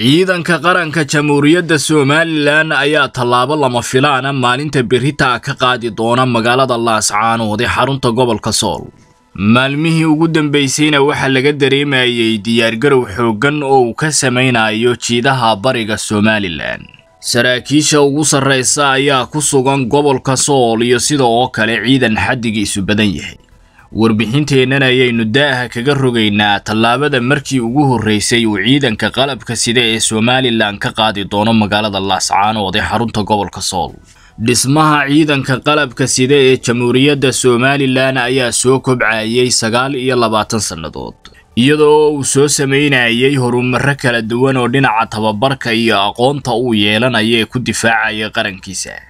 ciidanka qaranka jamhuuriyadda somalilan ayaa tallaabo lama filaana ah maalinta beritaa ka qaadi doona magaalada laascaanood xarunta gobolka sool maalmihii ugu dambaysayna waxaa laga dareemayay diyaargarow xooggan oo uu ka samaynayo jiidaha bariga somalilan saraakiisha ugu sarraysa ayaa ku sugan gobolka sool iyo sida oo kale ciidan xaddigi isu badan yahay warbixinteennana ayaynu da'aha kaga rogaynaa tallaabada markii ugu horreysay uu ciidanka qalabka sida ee somalilan ka qaadi doono magaalada laascaanood ee xarunta gobolka sool dhismaha ciidanka qalabka sida ee jamhuuriyadda somalilan ayaa soo kobcayay sagaal iyo labaatan sannadood iyadoo uu soo samaynayay horumarro kala duwan oo dhinaca tababarka iyo aqoonta uu yeelanaya ee ku difaacaya qarankiisa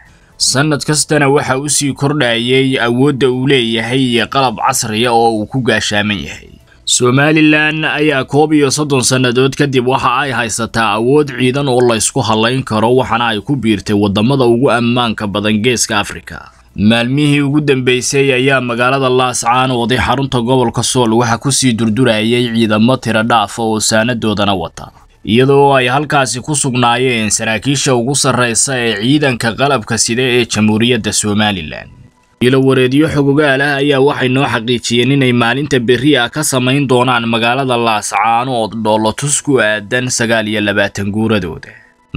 sannad kastana waxa u sii kordhayay awoodda uu leeyahay iyo qalab casriya oo uu ku gaashaaman yahay somalilan ayaa koob iyo soddon sannadood kadib waxa ay haysataa awood ciidan oo laysku hallayn karo waxaana ay ku biirtay waddamada ugu ammaanka badan geeska afrika maalmihii ugu dambaysay ayaa magaalada laascaan waday xarunta gobolka sool waxa ku sii durdurayay ciidamo tiro dhaafa ah oo saanadoodana wata iyadoo ay halkaasi ku sugnaayeen saraakiisha ugu sarraysa ee ciidanka qalabka sida ee jamhuuriyadda somalilan ilowareedyo xogogaal ah ayaa waxay noo xaqiijiyeen inay maalinta berri ah ka samayn doonaan magaalada laascaano oo dhoolotus ku aadan sagaal iyo labaatan guuradooda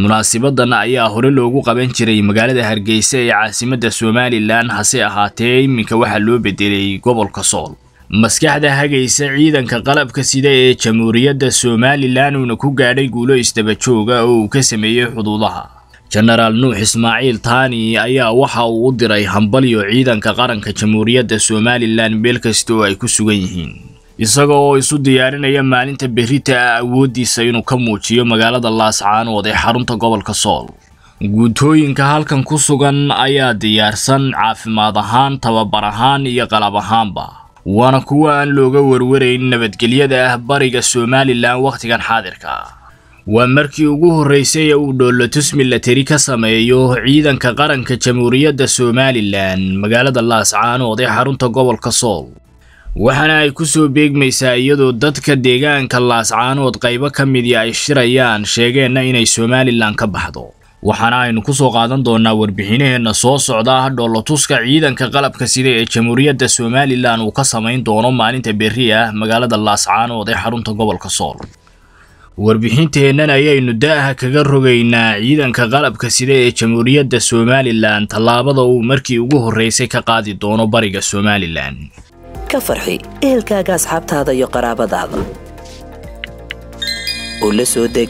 munaasibadan ayaa hore loogu qaban jiray magaalada hargeysa ee caasimadda somalilan hase ahaatee iminka waxaa loo bedelay gobolka sool maskaxda hagaysa ciidanka qalabka sida ee jamhuuriyadda somalilan uuna ku gaadhay guulo isdabajooga oo uu ka sameeyey xuduudaha jenaraal nuux ismaaciil taani ayaa waxa uu u diray hambalyo ciidanka qaranka jamhuuriyadda somalilan meel kasta oo ay ku sugan yihiin isaga oo isu diyaarinaya maalinta berita ah awooddiisa inuu ka muujiyo magaalada laascaanood ee xarunta gobolka sool guutooyinka halkan ku sugan ayaa diyaarsan caafimaad ahaan tababar ahaan iyo qalab ahaanba waana kuwa aan looga warwarayn nabadgelyada ah bariga somalilan wakhtigan xaadirka waa markii ugu horraysay ee uu dhoolotus milatari ka sameeyo ciidanka qaranka jamhuuriyadda somalilan magaalada laascaanood ee xarunta gobolka sool waxaana ay ku soo beegmaysaa iyadoo dadka deegaanka laascaanood qaybo ka midii ah ay shirayaan sheegeenna inay somalilan ka baxdo waxaana aynu kusoo qaadan doonaa warbixinaheenna soo socda dhoolotuska ciidanka qalabka sida ee jamhuuriyadda somalilan uu ka samayn doono maalinta berri ah magaalada laascaanood ee xarunta gobolka sool warbixinteennan ayaynu da'aha kaga rogaynaa ciidanka qalabka sida ee jamhuuriyadda somalilan tallaabada uu markii ugu horreysay ka qaadi doono bariga somalilan ka farxi ehelkaaga asxaabtaada iyo qaraabadaada oo la soo deg